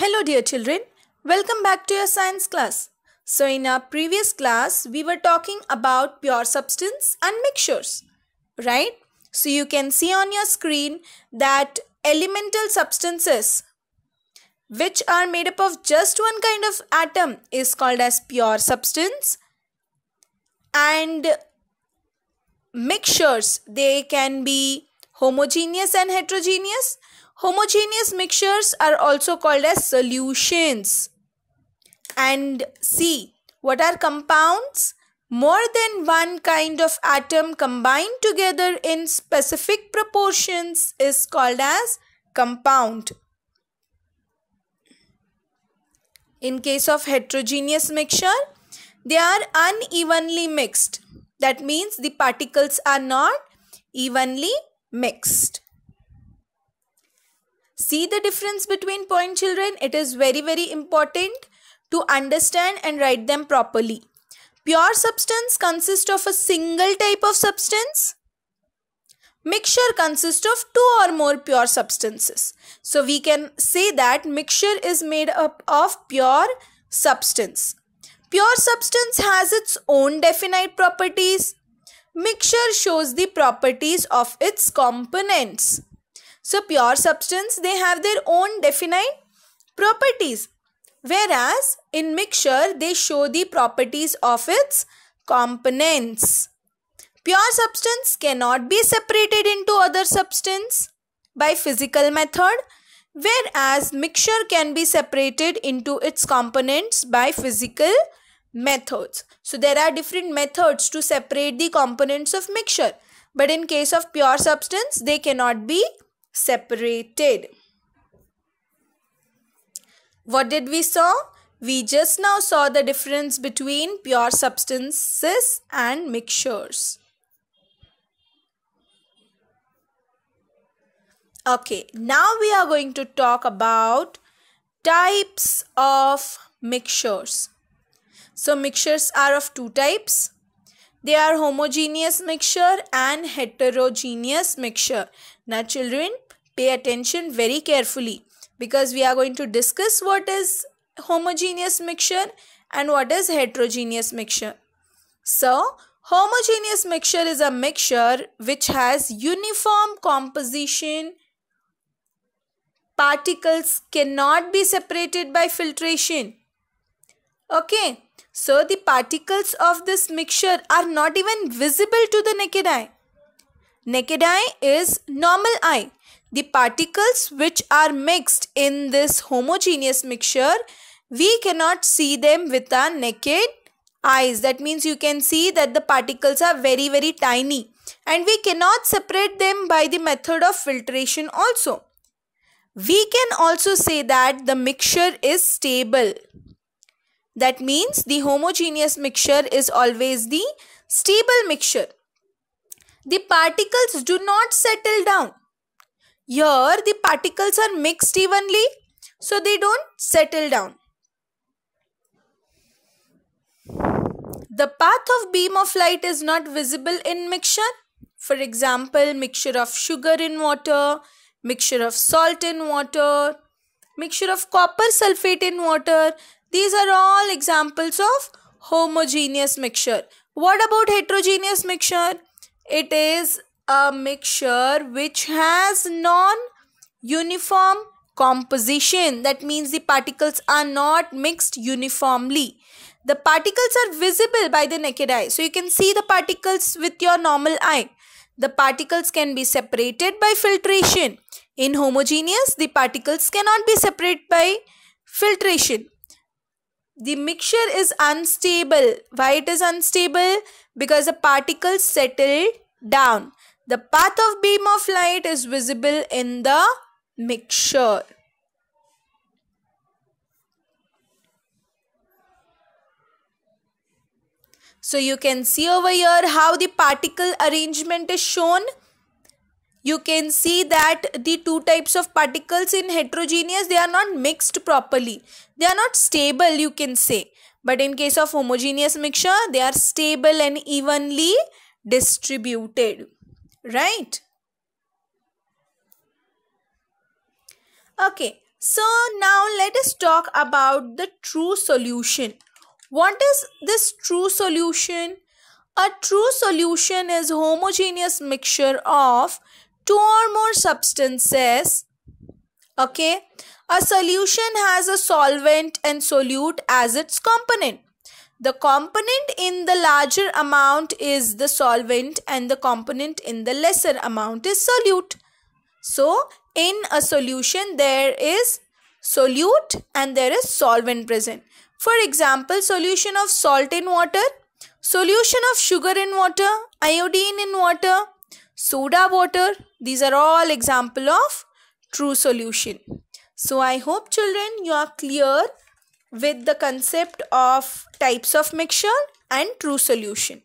Hello dear children, welcome back to your science class. So in our previous class, we were talking about pure substance and mixtures, right? So you can see on your screen that elemental substances which are made up of just one kind of atom is called as pure substance and mixtures they can be homogeneous and heterogeneous Homogeneous mixtures are also called as solutions. And C. What are compounds? More than one kind of atom combined together in specific proportions is called as compound. In case of heterogeneous mixture, they are unevenly mixed. That means the particles are not evenly mixed see the difference between point children, it is very, very important to understand and write them properly. Pure substance consists of a single type of substance. Mixture consists of two or more pure substances. So we can say that mixture is made up of pure substance. Pure substance has its own definite properties. Mixture shows the properties of its components. So pure substance, they have their own definite properties. Whereas in mixture, they show the properties of its components. Pure substance cannot be separated into other substance by physical method whereas mixture can be separated into its components by physical methods. So there are different methods to separate the components of mixture but in case of pure substance they cannot be separated. What did we saw? We just now saw the difference between pure substances and mixtures. Okay, now we are going to talk about types of mixtures. So mixtures are of two types, they are homogeneous mixture and heterogeneous mixture. Now children, pay attention very carefully because we are going to discuss what is homogeneous mixture and what is heterogeneous mixture. So, homogeneous mixture is a mixture which has uniform composition. Particles cannot be separated by filtration Okay, so the particles of this mixture are not even visible to the naked eye. Naked eye is normal eye. The particles which are mixed in this homogeneous mixture, we cannot see them with our naked eyes. That means you can see that the particles are very very tiny and we cannot separate them by the method of filtration also. We can also say that the mixture is stable. That means the homogeneous mixture is always the stable mixture. The particles do not settle down. Here the particles are mixed evenly so they don't settle down. The path of beam of light is not visible in mixture. For example, mixture of sugar in water, mixture of salt in water, mixture of copper sulfate in water, these are all examples of homogeneous mixture. What about heterogeneous mixture? It is a mixture which has non-uniform composition. That means the particles are not mixed uniformly. The particles are visible by the naked eye. So you can see the particles with your normal eye. The particles can be separated by filtration. In homogeneous, the particles cannot be separated by filtration the mixture is unstable. Why it is unstable? Because the particles settle down. The path of beam of light is visible in the mixture. So you can see over here how the particle arrangement is shown you can see that the two types of particles in heterogeneous they are not mixed properly they are not stable you can say but in case of homogeneous mixture they are stable and evenly distributed right okay so now let us talk about the true solution what is this true solution a true solution is homogeneous mixture of two or more substances okay a solution has a solvent and solute as its component the component in the larger amount is the solvent and the component in the lesser amount is solute so in a solution there is solute and there is solvent present for example solution of salt in water solution of sugar in water iodine in water soda water these are all example of true solution. So I hope children you are clear with the concept of types of mixture and true solution.